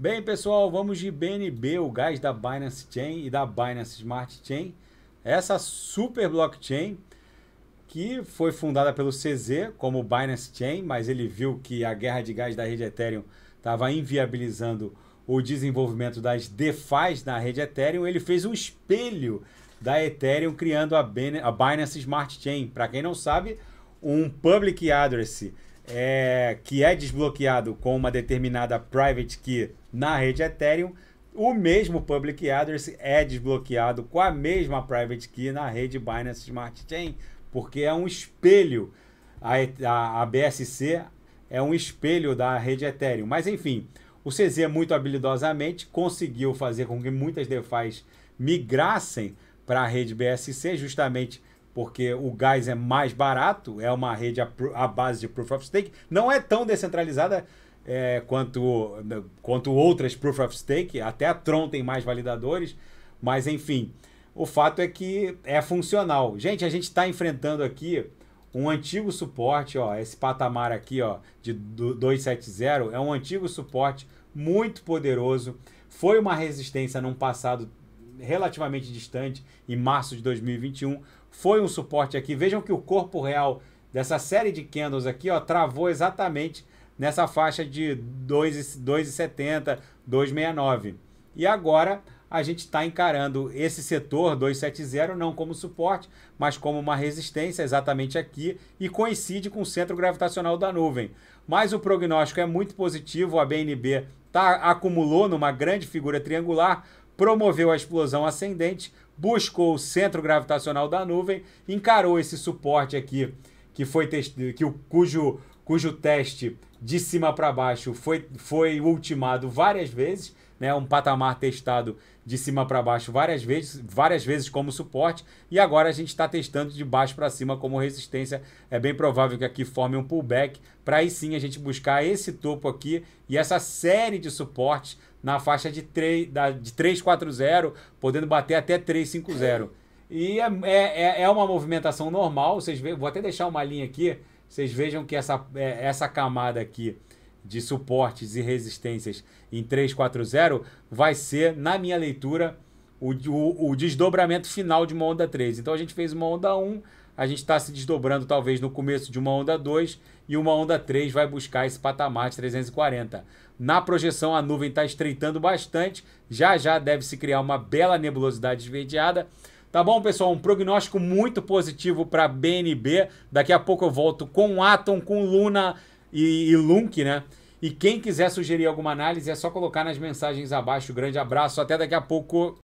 Bem, pessoal, vamos de BNB, o gás da Binance Chain e da Binance Smart Chain. Essa super blockchain que foi fundada pelo CZ como Binance Chain, mas ele viu que a guerra de gás da rede Ethereum estava inviabilizando o desenvolvimento das DeFi na rede Ethereum. Ele fez um espelho da Ethereum criando a Binance Smart Chain. Para quem não sabe, um public address é, que é desbloqueado com uma determinada private key na rede Ethereum, o mesmo public address é desbloqueado com a mesma private key na rede Binance Smart Chain, porque é um espelho. A, a, a BSC é um espelho da rede Ethereum. Mas enfim, o CZ muito habilidosamente conseguiu fazer com que muitas DeFi migrassem para a rede BSC, justamente porque o gás é mais barato, é uma rede à base de Proof of Stake, não é tão descentralizada é, quanto, quanto outras Proof of Stake, até a Tron tem mais validadores, mas enfim, o fato é que é funcional. Gente, a gente está enfrentando aqui um antigo suporte, ó, esse patamar aqui ó, de 270 é um antigo suporte muito poderoso, foi uma resistência num passado relativamente distante, em março de 2021, foi um suporte aqui. Vejam que o corpo real dessa série de candles aqui, ó, travou exatamente nessa faixa de 2,70, 2,69. E agora a gente está encarando esse setor 270 não como suporte, mas como uma resistência exatamente aqui e coincide com o centro gravitacional da nuvem. Mas o prognóstico é muito positivo, a BNB tá, acumulou numa grande figura triangular, promoveu a explosão ascendente, buscou o centro gravitacional da nuvem, encarou esse suporte aqui, que foi que o, cujo, cujo teste de cima para baixo foi, foi ultimado várias vezes, né, um patamar testado de cima para baixo várias vezes, várias vezes como suporte, e agora a gente está testando de baixo para cima como resistência. É bem provável que aqui forme um pullback, para aí sim a gente buscar esse topo aqui e essa série de suportes na faixa de 3, da, de 340, podendo bater até 350. E é, é, é, é uma movimentação normal, vocês vejam, vou até deixar uma linha aqui, vocês vejam que essa, é, essa camada aqui de suportes e resistências em 340 vai ser, na minha leitura, o, o, o desdobramento final de uma onda 3. Então a gente fez uma onda 1, a gente está se desdobrando talvez no começo de uma onda 2 e uma onda 3 vai buscar esse patamar de 340. Na projeção, a nuvem está estreitando bastante, já já deve se criar uma bela nebulosidade esverdeada. Tá bom, pessoal? Um prognóstico muito positivo para BNB. Daqui a pouco eu volto com Atom, com Luna e, e Lunk, né? E quem quiser sugerir alguma análise é só colocar nas mensagens abaixo. Grande abraço, até daqui a pouco.